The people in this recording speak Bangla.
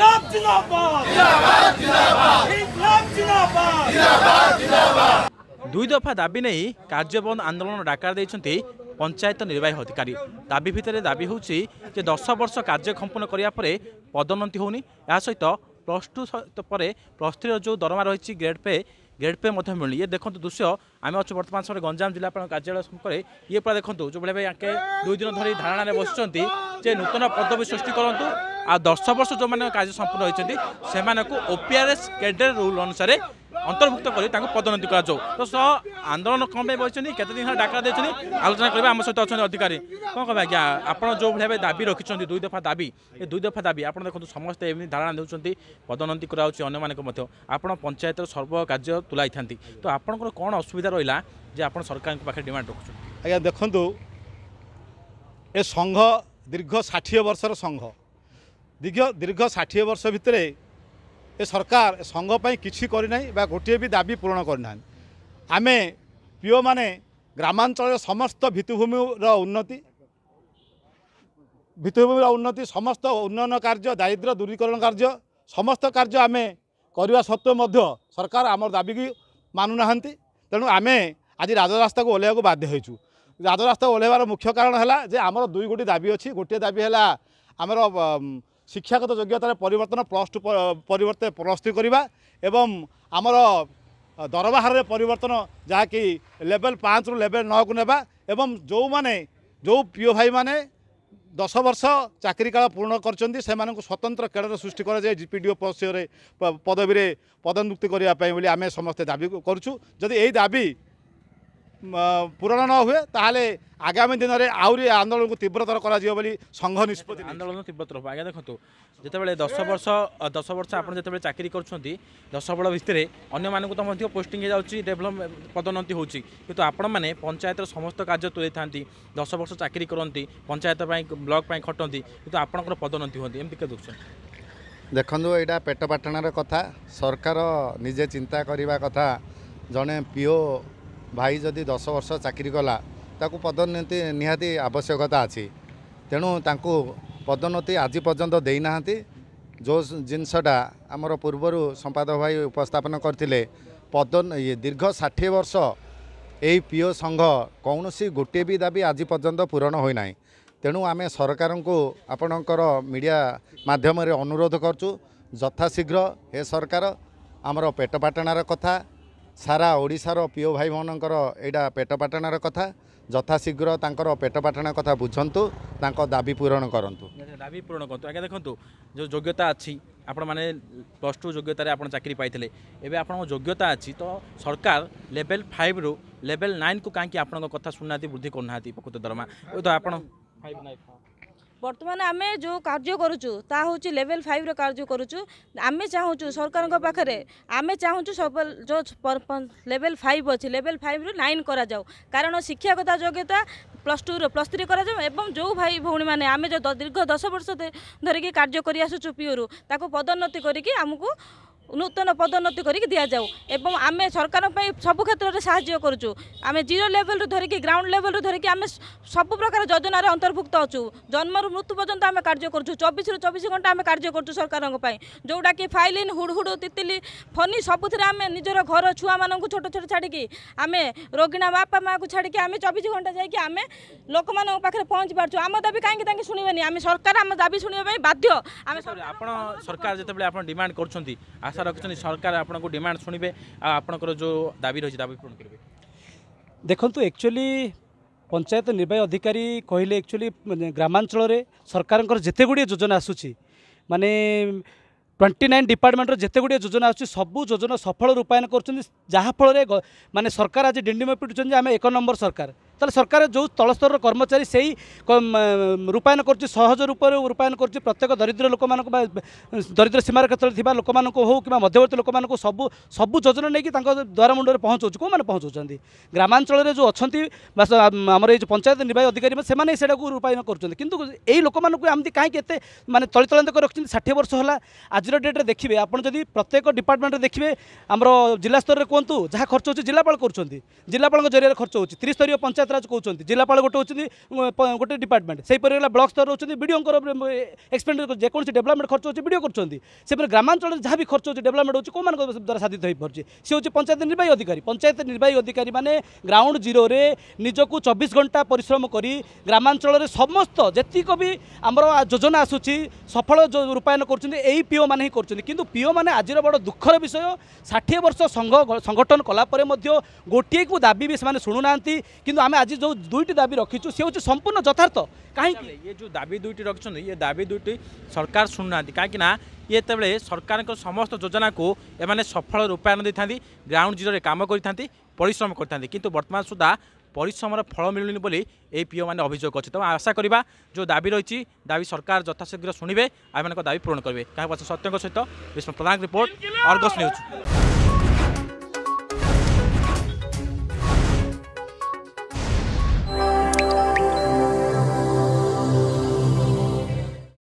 দুই দফা দাবি নেই কার্যবন্ধ আন্দোলন ডাকার দিয়েছেন পঞ্চায়েত নির্বাহী অধিকারী দাবি ভিতরে দাবি হচ্ছে যে দশ বর্ষ কার্য সম্পূর্ণ করা পরে পদোন্নতি হোনি এসে প্লস টু পরে প্লস থ্রি যে দরমা রয়েছে গ্রেড পে ଗ୍ରେଡ୍ ପେ ମଧ୍ୟ ମିଳୁନି ଇଏ ଦେଖନ୍ତୁ ଦୃଶ୍ୟ ଆମେ ଅଛୁ ବର୍ତ୍ତମାନ ସମୟରେ ଗଞ୍ଜାମ ଜିଲ୍ଲାପାଳ କାର୍ଯ୍ୟାଳୟ ସମ୍ମୁଖରେ ଇଏ ପୁରା ଦେଖନ୍ତୁ ଯେଉଁଭଳି ଭାବେ ୟାଙ୍କେ ଦୁଇ ଦିନ ଧରି ଧାରଣାରେ ବସିଛନ୍ତି ଯେ ନୂତନ ପଦବୀ ସୃଷ୍ଟି କରନ୍ତୁ ଆଉ ଦଶ ବର୍ଷ ଯେଉଁମାନେ କାର୍ଯ୍ୟ ସମ୍ପୂର୍ଣ୍ଣ ହୋଇଛନ୍ତି ସେମାନଙ୍କୁ ଓପିଆର୍ଏସ୍ କ୍ୟାଡର ରୁଲ୍ ଅନୁସାରେ অন্তর্ভুক্ত করে তাঁর পদোন্নতি করা তো সহ আন্দোলন কম পাই বসছেন কতদিন ধরে ডাকরা দিয়েছেন আলোচনা করবে আমার সহ অনেক অধিকারী কম কবে আজ্ঞা আপনার যে ভাবে দাবি রাখিছেন দুই দফা দাবি এ দুই দফা দাবি আপনার দেখুন সমস্ত এমনি ধারণা দেছেন পদোন্নতি করা হচ্ছে অন্যমানকে মধ্যে আপনার পঞ্চায়েতর সর্ব কার্য তুলাই থাকে তো আপনার কোণ অসুবিধা রহলা যে আপনার সরকার পাখে ডিমান্ড রাখুন আজ্ঞা দেখুন এ সংঘ দীর্ঘ ষাঠিয়ে বর্ষর সংঘ দীর্ঘ দীর্ঘ ষাঠিয়ে বর্ষ ভিতরে ଏ ସରକାର ସଂଘ ପାଇଁ କିଛି କରିନାହିଁ ବା ଗୋଟିଏ ବି ଦାବି ପୂରଣ କରିନାହାନ୍ତି ଆମେ ପିଓମାନେ ଗ୍ରାମାଞ୍ଚଳର ସମସ୍ତ ଭିତ୍ତିଭୂମିର ଉନ୍ନତି ଭିତ୍ତିଭୂମିର ଉନ୍ନତି ସମସ୍ତ ଉନ୍ନୟନ କାର୍ଯ୍ୟ ଦାରିଦ୍ର୍ୟ ଦୂରୀକରଣ କାର୍ଯ୍ୟ ସମସ୍ତ କାର୍ଯ୍ୟ ଆମେ କରିବା ସତ୍ତ୍ୱେ ମଧ୍ୟ ସରକାର ଆମର ଦାବିକି ମାନୁନାହାନ୍ତି ତେଣୁ ଆମେ ଆଜି ରାଜରାସ୍ତାକୁ ଓହ୍ଲାଇବାକୁ ବାଧ୍ୟ ହୋଇଛୁ ରାଜରାସ୍ତା ଓହ୍ଲାଇବାର ମୁଖ୍ୟ କାରଣ ହେଲା ଯେ ଆମର ଦୁଇ ଗୋଟି ଦାବି ଅଛି ଗୋଟିଏ ଦାବି ହେଲା ଆମର শিক্ষাগত যোগ্যতার পরিবর্তন প্লস টু পরিবর্তে প্লস থ্রি করা এবং আমার দরবাহারের পরিবর্তন যা কি লেভেল রু লেভেল নকু নেবা এবং যে যে পিও ভাই মানে দশ বর্ষ চাকরি কাল পূর্ণ করছেন সে স্বতন্ত্র কেড়ে সৃষ্টি করা যায় জিপিডিও পদবীরে পদোন্মুক্তি করা আমি সমস্ত দাবি করছু যদি এই দাবি ପୂରଣ ନ ହୁଏ ତାହେଲେ ଆଗାମୀ ଦିନରେ ଆହୁରି ଆନ୍ଦୋଳନକୁ ତୀବ୍ରତର କରାଯିବ ବୋଲି ସଂଘ ନିଷ୍ପତ୍ତି ଆନ୍ଦୋଳନ ତୀବ୍ରତର ହେବ ଆଜ୍ଞା ଦେଖନ୍ତୁ ଯେତେବେଳେ ଦଶ ବର୍ଷ ଦଶ ବର୍ଷ ଆପଣ ଯେତେବେଳେ ଚାକିରି କରୁଛନ୍ତି ଦଶ ବର୍ଷ ଭିତରେ ଅନ୍ୟମାନଙ୍କୁ ତ ମଧ୍ୟ ପୋଷ୍ଟିଂ ହେଇଯାଉଛି ଡେଭଲପ ପଦୋନ୍ନତି ହେଉଛି କିନ୍ତୁ ଆପଣମାନେ ପଞ୍ଚାୟତର ସମସ୍ତ କାର୍ଯ୍ୟ ତୁଲେଇଥାନ୍ତି ଦଶ ବର୍ଷ ଚାକିରି କରନ୍ତି ପଞ୍ଚାୟତ ପାଇଁ ବ୍ଲକ ପାଇଁ ଖଟନ୍ତି କିନ୍ତୁ ଆପଣଙ୍କର ପଦୋନ୍ନତି ହୁଅନ୍ତି ଏମିତି କେତେ ଦେଖୁଛନ୍ତି ଦେଖନ୍ତୁ ଏଇଟା ପେଟ ପାଟଣାର କଥା ସରକାର ନିଜେ ଚିନ୍ତା କରିବା କଥା ଜଣେ ପିଓ ଭାଇ ଯଦି ଦଶ ବର୍ଷ ଚାକିରି କଲା ତାକୁ ପଦୋନ୍ନତି ନିହାତି ଆବଶ୍ୟକତା ଅଛି ତେଣୁ ତାଙ୍କୁ ପଦୋନ୍ନତି ଆଜି ପର୍ଯ୍ୟନ୍ତ ଦେଇନାହାନ୍ତି ଯେଉଁ ଜିନିଷଟା ଆମର ପୂର୍ବରୁ ସମ୍ପାଦକ ଭାଇ ଉପସ୍ଥାପନ କରିଥିଲେ ପଦୋନ୍ ଦୀର୍ଘ ଷାଠିଏ ବର୍ଷ ଏହି ପିଓ ସଂଘ କୌଣସି ଗୋଟିଏ ବି ଦାବି ଆଜି ପର୍ଯ୍ୟନ୍ତ ପୂରଣ ହୋଇନାହିଁ ତେଣୁ ଆମେ ସରକାରଙ୍କୁ ଆପଣଙ୍କର ମିଡ଼ିଆ ମାଧ୍ୟମରେ ଅନୁରୋଧ କରୁଛୁ ଯଥାଶୀଘ୍ର ହେ ସରକାର ଆମର ପେଟ ପାଟଣାର କଥା সারা ওড়শার পিও ভাই ଭାଇମାନଙ୍କର এইটা পেট পাটনার কথা যথাশীঘ্র তাঁর পেট পাটনা কথা বুঝতু তাঁর দাবি পূরণ করতু দাবি পূরণ করতো আজ্ঞা দেখুন যে যোগ্যতা আছে আপন মানে প্লস টু যোগ্যতার আপনার চাকরি পাই এবে আপনার যোগ্যতা আছে তো সরকার লেভেল ফাইভ রু লেভেল নাইন কু কাহি আপনার কথা শুনে বৃদ্ধি করুনা প্রকৃত দরমা তো আপনার বর্তমানে আমি যে কাজ করছু তা হচ্ছে লেভেল ফাইভর কাজ করছু আমি চাহুছু সরকার পাখে আমি চাহুছু লেভেল ফাইভ অছি লেভেল ফাইভরু নাইন করা যাও কারণ শিক্ষাগত যোগ্যতা প্লস টু প্লস থ্রি করা যাও এবং যে ভাই ভৌণী মানে আমি দীর্ঘ দশ বর্ষ ধরিকি কাজ করে আসুছু পিওরু তাকে পদোন্নতি করি আমি নূতন পদোন্নতি করি যাও এবং আমি সরকার সবু ক্ষেত্রে সাহায্য করছু আমি জিরো লেভেল ধরিকি গ্রাউন্ড লেভেল ধরিকি আমি সবু প্রকার যোজনার অন্তর্ভুক্ত অছু জন্মর মৃত্যু পর্যন্ত আমি কার্য করছু চব্বিশ চব্বিশ ঘন্টা আমি কার্য করছু সরকার যেটা কি ফাইলিন হুড়হুড় তিতিলি ফনি সবুথে আমি নিজের ঘর ছুঁ মানুষ ছোট ছোট ছাড়িকি আমি রোগিণা বাপা মা ছাড়িকি আমি চব্বিশ ঘন্টা যাই আমি লোক পাখে পৌঁছি পারছু আমার দাবি কাইকি তাকে শুনবেনি আমি সরকার আমার দাবি শুনবা বাধ্য আমি আপনার সরকার যেতবে আপনার ডিমান্ড করছেন আশা আশা রাখছেন সরকার আপনার ডিমান্ড শুণবে আপনার যে দাবি রয়েছে দাবি পূরণ করবে দেখুন একচুয়ালি পঞ্চায়েত নির্বাহী অধিকারী কহিলে একচুয়ালি গ্রামাঞ্চলের সরকারঙ্কর যেতেগুড়ি যোজনা আসুচি মানে টোয়েন্টি নাইন ডিপার্টমেন্টর যেতেগুড়ি যোজনা আসুচি সবু যোজনা সফল রূপায়ণ করছেন যাফলের মানে সরকার আজ ডিন্ডিম পিটুছেন যে আমি এক নম্বর সরকার सरकार जो तलस्तर कर्मचारी सेही रूपायन गरु सहज रूपहरू रूप प्रत्येक दरिद्र लोक दरिद्र सीमा क्षेत्र लोक कि मध्यवर्ती लोक मौ सब सबै जोजना नै द्वार मुडले पहुँचाउँछु को पहुँचाउ ग्रामान्छलले जो अर्थ अरू यो जो पञ्चायत निर्वाह अधिकारी रूपयन गर्छन् किन लोक मिते म तै त षे वर्ष होला आज डेटि आउन जति प्रत्येक डिपारटमेन्ट देखि आम जिल्लास्तरे कि जहाँ खर्च हुन्छ जिल्लापा जिल्ला जरिया खर्च हुन्छ त्रिस्तरीय पंचायत जपा गोटे डिपारमेन्ट सहीप्ला ब्लक स्तर हुन्छ विड एक्सपेन्डिचर जो डेभलपमेन्ट खर्च हुन्छ विड गर्छु त्यो ग्राचल जो डेभलपमेन्ट हुन्छ के दा साधित हो पञ्चायत निर्वाह अधिक पंचायत निर्वाही अधिकारी मे ग्राउन्ड जिरोले निजको चबिस घन्टा परिश्रम गरि भी समस्तकि योजना आसु सफल रूप गरु पिओ मि पीओ म आज बड दुखर विषय ठाटियो वर्ष सङ्गठन कलापटको दाबी शुना आज जो दुईटी दाबी रखिछु से हूँ संपूर्ण यथार्थ कहीं ये जो दाबी दुईटी रखिंट ये दाबी दुईटी सरकार शुणुना कहीं ଯେତେବେଳେ ସରକାରଙ୍କ ସମସ୍ତ ଯୋଜନାକୁ ଏମାନେ ସଫଳ ରୂପାୟନ ଦେଇଥାନ୍ତି ଗ୍ରାଉଣ୍ଡ ଜିରୋରେ କାମ କରିଥାନ୍ତି ପରିଶ୍ରମ କରିଥାନ୍ତି କିନ୍ତୁ ବର୍ତ୍ତମାନ ସୁଦ୍ଧା ପରିଶ୍ରମର ଫଳ ମିଳୁନି ବୋଲି ଏହି ପିଓମାନେ ଅଭିଯୋଗ ଅଛି ତେଣୁ ଆଶା କରିବା ଯେଉଁ ଦାବି ରହିଛି ଦାବି ସରକାର ଯଥାଶୀଘ୍ର ଶୁଣିବେ ଆମମାନଙ୍କ ଦାବି ପୂରଣ କରିବେ କାହା ପଛ ସତ୍ୟଙ୍କ ସହିତ Bishnu Pradhan report Argus news